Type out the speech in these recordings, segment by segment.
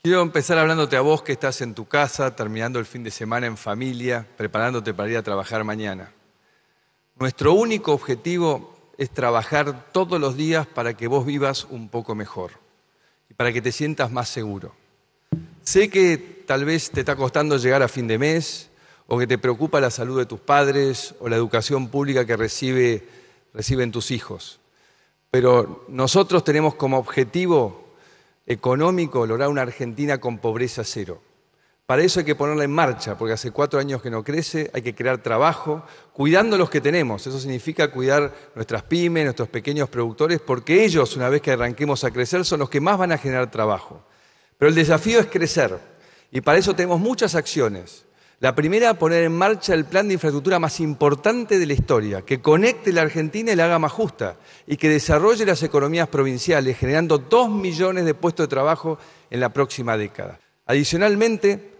Quiero empezar hablándote a vos que estás en tu casa, terminando el fin de semana en familia, preparándote para ir a trabajar mañana. Nuestro único objetivo es trabajar todos los días para que vos vivas un poco mejor y para que te sientas más seguro. Sé que tal vez te está costando llegar a fin de mes o que te preocupa la salud de tus padres o la educación pública que reciben tus hijos. Pero nosotros tenemos como objetivo económico lograr una Argentina con pobreza cero. Para eso hay que ponerla en marcha, porque hace cuatro años que no crece, hay que crear trabajo, cuidando los que tenemos. Eso significa cuidar nuestras pymes, nuestros pequeños productores, porque ellos, una vez que arranquemos a crecer, son los que más van a generar trabajo. Pero el desafío es crecer, y para eso tenemos muchas acciones. La primera, poner en marcha el plan de infraestructura más importante de la historia, que conecte la Argentina y la haga más justa, y que desarrolle las economías provinciales, generando dos millones de puestos de trabajo en la próxima década. Adicionalmente,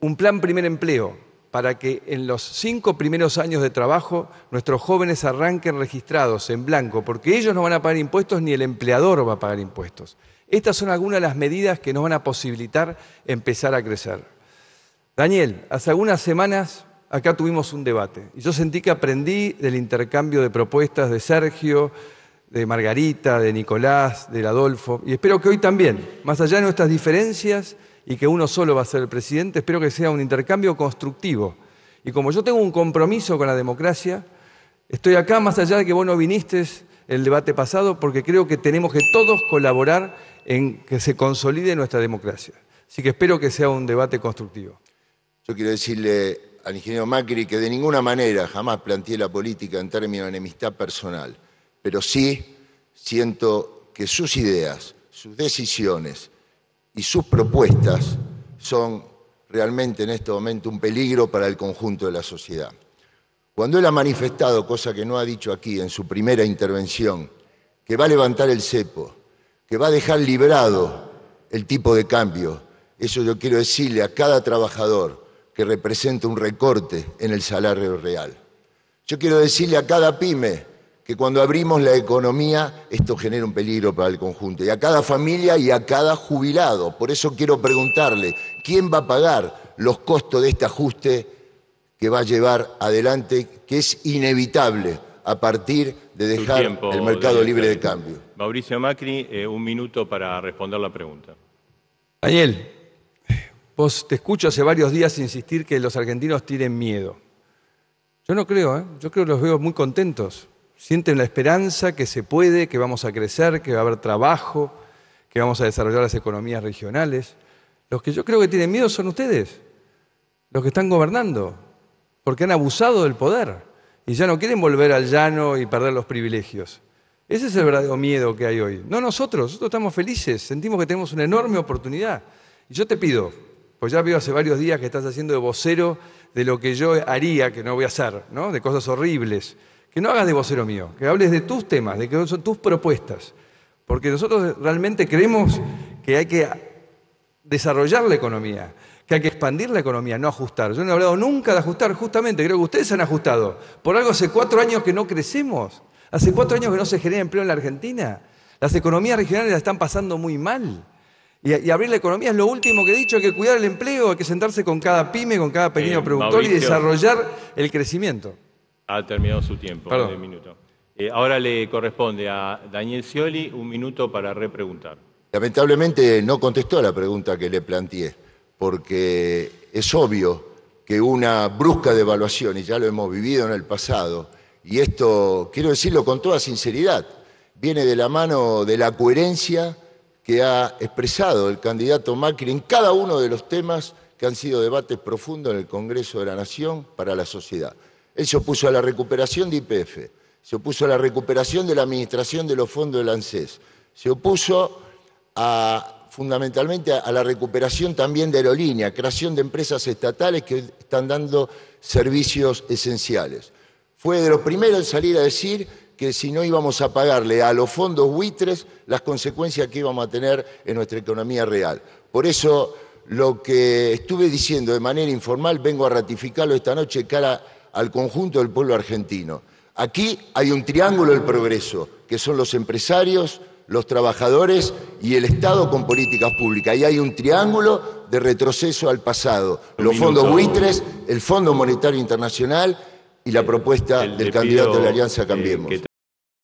un plan primer empleo, para que en los cinco primeros años de trabajo nuestros jóvenes arranquen registrados en blanco, porque ellos no van a pagar impuestos ni el empleador va a pagar impuestos. Estas son algunas de las medidas que nos van a posibilitar empezar a crecer. Daniel, hace algunas semanas acá tuvimos un debate y yo sentí que aprendí del intercambio de propuestas de Sergio, de Margarita, de Nicolás, del Adolfo, y espero que hoy también, más allá de nuestras diferencias y que uno solo va a ser el presidente, espero que sea un intercambio constructivo. Y como yo tengo un compromiso con la democracia, estoy acá más allá de que vos no viniste el debate pasado, porque creo que tenemos que todos colaborar en que se consolide nuestra democracia. Así que espero que sea un debate constructivo. Yo quiero decirle al ingeniero Macri que de ninguna manera jamás planteé la política en términos de enemistad personal, pero sí siento que sus ideas, sus decisiones y sus propuestas son realmente en este momento un peligro para el conjunto de la sociedad. Cuando él ha manifestado, cosa que no ha dicho aquí en su primera intervención, que va a levantar el cepo, que va a dejar librado el tipo de cambio, eso yo quiero decirle a cada trabajador, que representa un recorte en el salario real. Yo quiero decirle a cada pyme que cuando abrimos la economía esto genera un peligro para el conjunto, y a cada familia y a cada jubilado. Por eso quiero preguntarle, ¿quién va a pagar los costos de este ajuste que va a llevar adelante, que es inevitable a partir de dejar el mercado libre de cambio? Mauricio Macri, eh, un minuto para responder la pregunta. Daniel. Vos te escucho hace varios días insistir que los argentinos tienen miedo. Yo no creo, ¿eh? yo creo que los veo muy contentos. Sienten la esperanza que se puede, que vamos a crecer, que va a haber trabajo, que vamos a desarrollar las economías regionales. Los que yo creo que tienen miedo son ustedes, los que están gobernando, porque han abusado del poder y ya no quieren volver al llano y perder los privilegios. Ese es el verdadero miedo que hay hoy. No nosotros, nosotros estamos felices, sentimos que tenemos una enorme oportunidad. Y yo te pido, pues ya veo hace varios días que estás haciendo de vocero de lo que yo haría, que no voy a hacer, ¿no? De cosas horribles. Que no hagas de vocero mío, que hables de tus temas, de que son tus propuestas. Porque nosotros realmente creemos que hay que desarrollar la economía, que hay que expandir la economía, no ajustar. Yo no he hablado nunca de ajustar, justamente, creo que ustedes se han ajustado. Por algo hace cuatro años que no crecemos, hace cuatro años que no se genera empleo en la Argentina. Las economías regionales la están pasando muy mal. Y, abrir la economía es lo último que he dicho, hay que cuidar el empleo, hay que sentarse con cada pyme, con cada pequeño eh, productor y desarrollar el crecimiento. Ha terminado su tiempo, De minuto. Eh, ahora le corresponde a Daniel Scioli un minuto para repreguntar. Lamentablemente no contestó a la pregunta que le planteé, porque es obvio que una brusca devaluación, y ya lo hemos vivido en el pasado, y esto quiero decirlo con toda sinceridad, viene de la mano de la coherencia que ha expresado el candidato Macri en cada uno de los temas que han sido debates profundos en el Congreso de la Nación para la sociedad. Él se opuso a la recuperación de IPF, se opuso a la recuperación de la administración de los fondos del ANSES, se opuso a, fundamentalmente a la recuperación también de aerolínea, creación de empresas estatales que están dando servicios esenciales. Fue de los primeros en salir a decir que si no íbamos a pagarle a los fondos buitres las consecuencias que íbamos a tener en nuestra economía real. Por eso lo que estuve diciendo de manera informal vengo a ratificarlo esta noche cara al conjunto del pueblo argentino. Aquí hay un triángulo del progreso, que son los empresarios, los trabajadores y el Estado con políticas públicas. Y hay un triángulo de retroceso al pasado. Los fondos buitres, el Fondo Monetario Internacional y la propuesta del candidato de la Alianza Cambiemos.